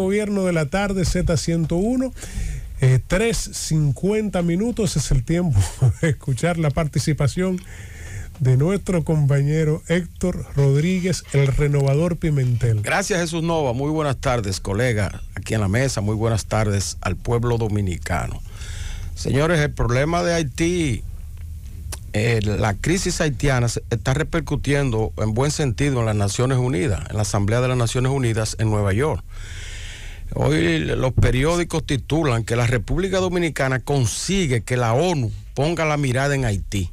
Gobierno de la tarde, Z101. 3.50 eh, minutos es el tiempo de escuchar la participación de nuestro compañero Héctor Rodríguez, el renovador Pimentel. Gracias Jesús Nova, muy buenas tardes colega, aquí en la mesa, muy buenas tardes al pueblo dominicano. Señores, el problema de Haití, eh, la crisis haitiana está repercutiendo en buen sentido en las Naciones Unidas, en la Asamblea de las Naciones Unidas en Nueva York. Hoy los periódicos titulan que la República Dominicana consigue que la ONU ponga la mirada en Haití.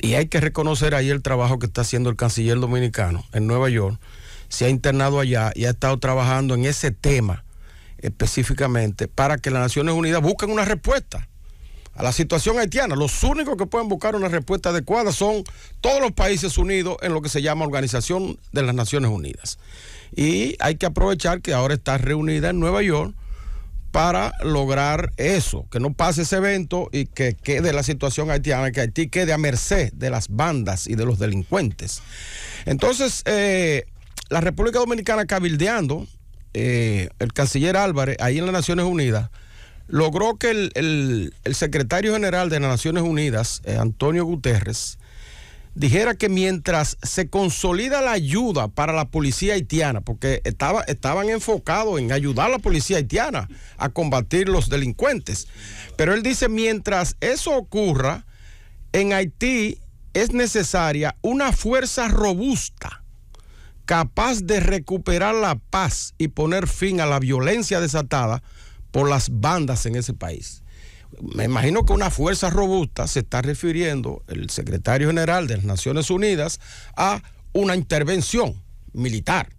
Y hay que reconocer ahí el trabajo que está haciendo el canciller dominicano en Nueva York. Se ha internado allá y ha estado trabajando en ese tema específicamente para que las Naciones Unidas busquen una respuesta a la situación haitiana. Los únicos que pueden buscar una respuesta adecuada son todos los países unidos en lo que se llama Organización de las Naciones Unidas. Y hay que aprovechar que ahora está reunida en Nueva York para lograr eso, que no pase ese evento y que quede la situación haitiana, que Haití quede a merced de las bandas y de los delincuentes. Entonces, eh, la República Dominicana cabildeando, eh, el canciller Álvarez, ahí en las Naciones Unidas, logró que el, secretario general de las Naciones Unidas, eh, Antonio Guterres, dijera que mientras se consolida la ayuda para la policía haitiana, porque estaba, estaban enfocados en ayudar a la policía haitiana a combatir los delincuentes, pero él dice, mientras eso ocurra, en Haití es necesaria una fuerza robusta capaz de recuperar la paz y poner fin a la violencia desatada por las bandas en ese país. Me imagino que una fuerza robusta se está refiriendo el secretario general de las Naciones Unidas a una intervención militar.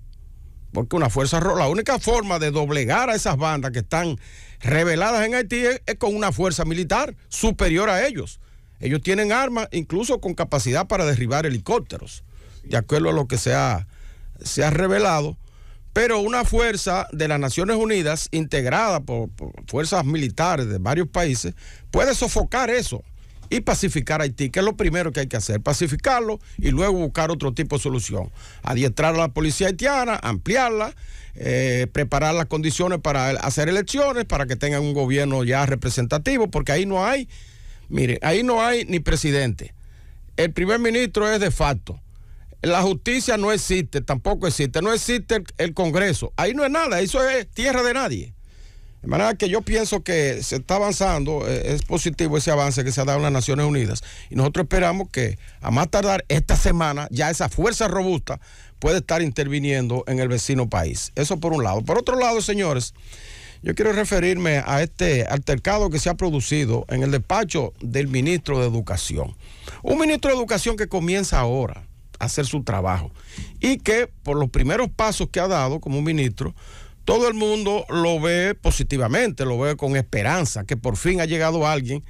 Porque una fuerza, la única forma de doblegar a esas bandas que están reveladas en Haití es, con una fuerza militar superior a ellos. Ellos tienen armas, incluso con capacidad para derribar helicópteros, de acuerdo a lo que se ha revelado pero una fuerza de las Naciones Unidas, integrada por, fuerzas militares de varios países, puede sofocar eso y pacificar a Haití, que es lo primero que hay que hacer, pacificarlo y luego buscar otro tipo de solución. Adiestrar a la policía haitiana, ampliarla, eh, preparar las condiciones para hacer elecciones, para que tengan un gobierno ya representativo, porque ahí no hay, mire, ahí no hay ni presidente. El primer ministro es de facto la justicia no existe, tampoco existe, no existe el, Congreso. Ahí no es nada, eso es tierra de nadie. De manera que yo pienso que se está avanzando, eh, es positivo ese avance que se ha dado en las Naciones Unidas. Y nosotros esperamos que a más tardar esta semana ya esa fuerza robusta puede estar interviniendo en el vecino país. Eso por un lado. Por otro lado, señores, yo quiero referirme a este altercado que se ha producido en el despacho del ministro de Educación. Un ministro de Educación que comienza ahora hacer su trabajo. Y que por los primeros pasos que ha dado como ministro, todo el mundo lo ve positivamente, lo ve con esperanza, que por fin ha llegado alguien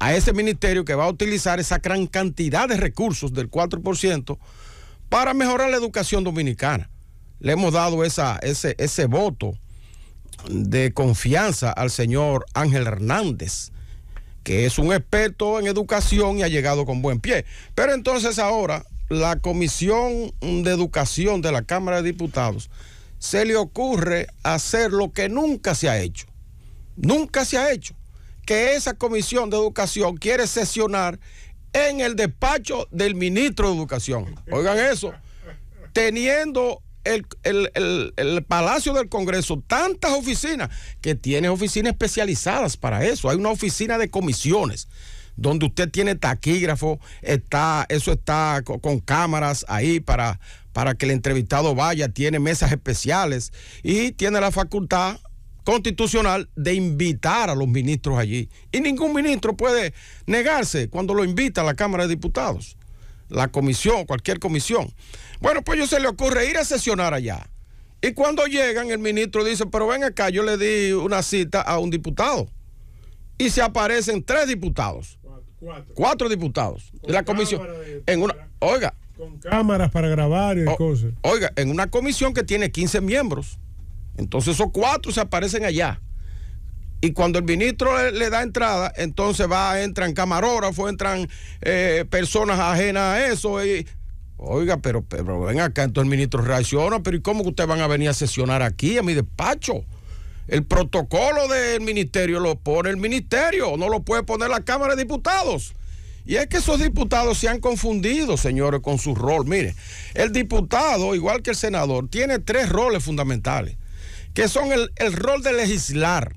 a ese ministerio que va a utilizar esa gran cantidad de recursos del 4% para mejorar la educación dominicana. Le hemos dado esa, ese, ese voto de confianza al señor Ángel Hernández, que es un experto en educación y ha llegado con buen pie. Pero entonces ahora la Comisión de Educación de la Cámara de Diputados se le ocurre hacer lo que nunca se ha hecho. Nunca se ha hecho. Que esa Comisión de Educación quiere sesionar en el despacho del ministro de Educación. Oigan eso. Teniendo el, Palacio del Congreso tantas oficinas que tiene oficinas especializadas para eso. Hay una oficina de comisiones donde usted tiene taquígrafo, está, eso está con, cámaras ahí para, para que el entrevistado vaya, tiene mesas especiales y tiene la facultad constitucional de invitar a los ministros allí. Y ningún ministro puede negarse cuando lo invita a la Cámara de Diputados, la comisión, cualquier comisión. Bueno, pues yo se le ocurre ir a sesionar allá. Y cuando llegan, el ministro dice, pero ven acá, yo le di una cita a un diputado. Y se aparecen tres diputados. Cuatro. diputados la comisión. en una, oiga. Con cámaras para grabar y cosas. Oiga, en una comisión que tiene 15 miembros. Entonces esos cuatro se aparecen allá. Y cuando el ministro le, da entrada, entonces va, entran camarógrafos, entran eh, personas ajenas a eso. oiga, pero, pero ven acá, entonces el ministro reacciona, pero ¿y cómo que ustedes van a venir a sesionar aquí, a mi despacho? El protocolo del ministerio lo pone el ministerio, no lo puede poner la Cámara de Diputados. Y es que esos diputados se han confundido, señores, con su rol. Mire, el diputado, igual que el senador, tiene tres roles fundamentales, que son el, rol de legislar,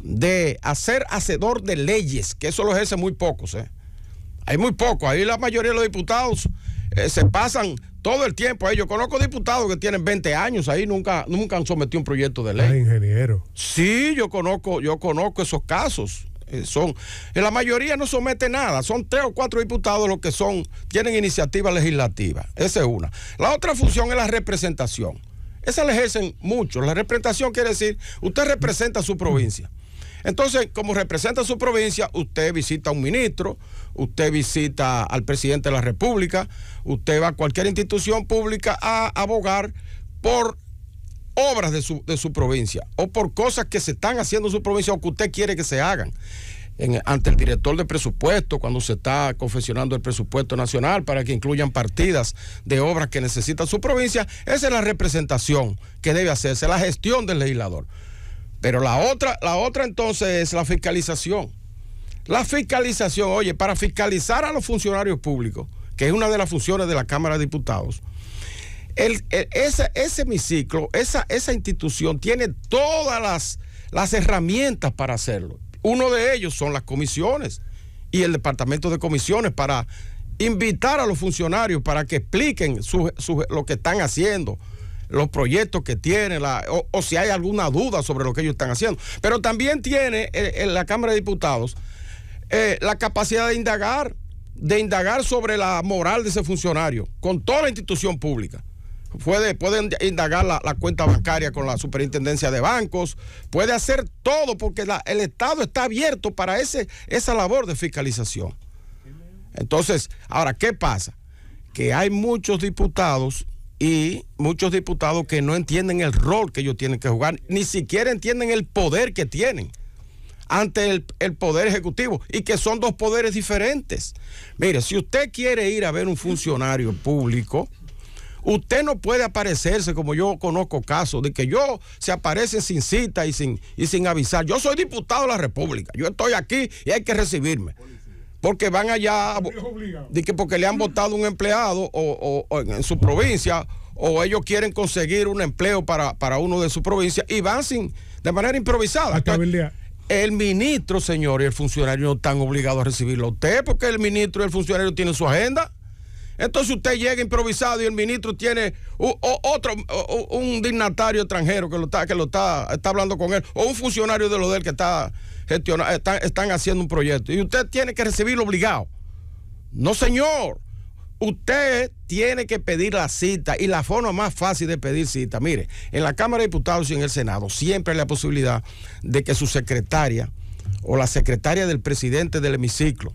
de hacer hacedor de leyes, que eso lo ejerce muy pocos. ¿eh? Hay muy pocos, ahí la mayoría de los diputados eh, se pasan todo el tiempo ahí. Yo conozco diputados que tienen 20 años ahí, nunca, nunca han sometido un proyecto de ley. ingeniero. Sí, yo conozco, yo conozco esos casos. Eh, son, en eh, la mayoría no somete nada, son tres o cuatro diputados los que son, tienen iniciativa legislativa. Esa es una. La otra función es la representación. Esa la ejercen mucho La representación quiere decir, usted representa su provincia. Entonces, como representa su provincia, usted visita a un ministro, usted visita al presidente de la República, usted va a cualquier institución pública a abogar por obras de su, provincia o por cosas que se están haciendo en su provincia o que usted quiere que se hagan. ante el director de presupuesto, cuando se está confeccionando el presupuesto nacional para que incluyan partidas de obras que necesita su provincia, esa es la representación que debe hacerse, la gestión del legislador. Pero la otra, la otra entonces es la fiscalización. La fiscalización, oye, para fiscalizar a los funcionarios públicos, que es una de las funciones de la Cámara de Diputados, el, ese, hemiciclo, esa, esa institución tiene todas las, herramientas para hacerlo. Uno de ellos son las comisiones y el departamento de comisiones para invitar a los funcionarios para que expliquen lo que están haciendo, los proyectos que tiene, o, si hay alguna duda sobre lo que ellos están haciendo. Pero también tiene en eh, eh, la Cámara de Diputados eh, la capacidad de indagar, de indagar sobre la moral de ese funcionario, con toda la institución pública. Puede, pueden indagar la, cuenta bancaria con la superintendencia de bancos, puede hacer todo porque el Estado está abierto para ese, esa labor de fiscalización. Entonces, ahora, ¿qué pasa? Que hay muchos diputados y muchos diputados que no entienden el rol que ellos tienen que jugar, ni siquiera entienden el poder que tienen ante el, poder ejecutivo y que son dos poderes diferentes. Mire, si usted quiere ir a ver un funcionario público, usted no puede aparecerse como yo conozco casos de que yo se aparece sin cita y sin, y sin avisar. Yo soy diputado de la República, yo estoy aquí y hay que recibirme porque van allá, que porque le han votado un empleado o, en, su provincia, o ellos quieren conseguir un empleo para, uno de su provincia y van sin, de manera improvisada. el ministro, señor, y el funcionario no están obligados a recibirlo ¿Ustedes usted, porque el ministro y el funcionario tienen su agenda. Entonces usted llega improvisado y el ministro tiene otro, un dignatario extranjero que lo está, que lo está, está hablando con él, o un funcionario de lo del que está gestionando, están haciendo un proyecto. Y usted tiene que recibirlo obligado. No, señor. Usted tiene que pedir la cita y la forma más fácil de pedir cita. Mire, en la Cámara de Diputados y en el Senado siempre hay la posibilidad de que su secretaria o la secretaria del presidente del hemiciclo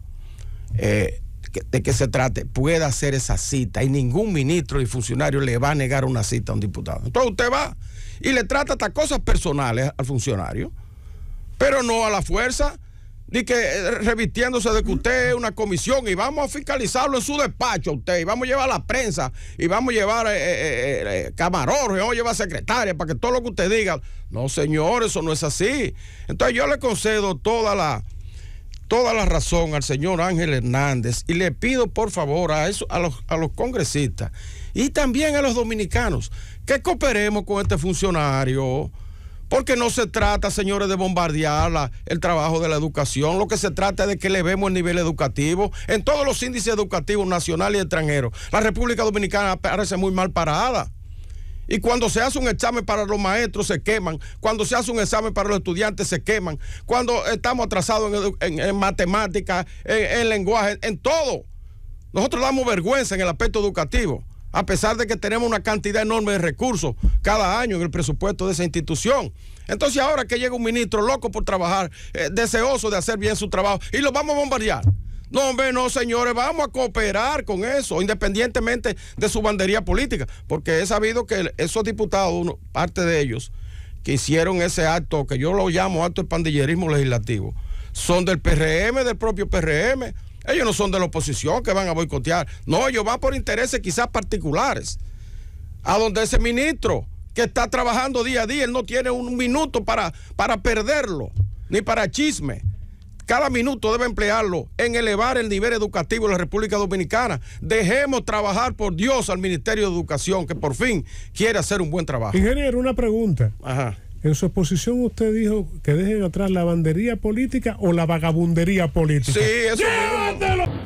eh, de qué se trate, pueda hacer esa cita y ningún ministro y funcionario le va a negar una cita a un diputado. Entonces usted va y le trata hasta cosas personales al funcionario, pero no a la fuerza, ni que eh, revistiéndose de que usted es una comisión y vamos a fiscalizarlo en su despacho usted, y vamos a llevar a la prensa, y vamos a llevar eh, eh, eh y vamos a llevar secretaria para que todo lo que usted diga, no señor, eso no es así. Entonces yo le concedo toda la toda la razón al señor Ángel Hernández y le pido por favor a, eso, a, los, a los congresistas y también a los dominicanos que cooperemos con este funcionario. Porque no se trata, señores, de bombardear el trabajo de la educación. Lo que se trata es de que le vemos el nivel educativo en todos los índices educativos nacionales y extranjeros. La República Dominicana parece muy mal parada. Y cuando se hace un examen para los maestros se queman, cuando se hace un examen para los estudiantes se queman, cuando estamos atrasados en, matemáticas, en, lenguaje, en todo. Nosotros damos vergüenza en el aspecto educativo, a pesar de que tenemos una cantidad enorme de recursos cada año en el presupuesto de esa institución. Entonces ahora que llega un ministro loco por trabajar, eh, deseoso de hacer bien su trabajo, y lo vamos a bombardear. No, hombre, no, señores, vamos a cooperar con eso, independientemente de su bandería política, porque he sabido que esos diputados, parte de ellos, que hicieron ese acto, que yo lo llamo acto de pandillerismo legislativo, son del PRM, del propio PRM. Ellos no son de la oposición que van a boicotear. No, ellos van por intereses quizás particulares. A donde ese ministro que está trabajando día a día, él no tiene un minuto para, para perderlo, ni para chisme. Cada minuto debe emplearlo en elevar el nivel educativo de la República Dominicana. Dejemos trabajar por Dios al Ministerio de Educación, que por fin quiere hacer un buen trabajo. Ingeniero, una pregunta. Ajá. En su exposición usted dijo que dejen atrás la bandería política o la vagabundería política. Sí, eso. ¡Llévatelo!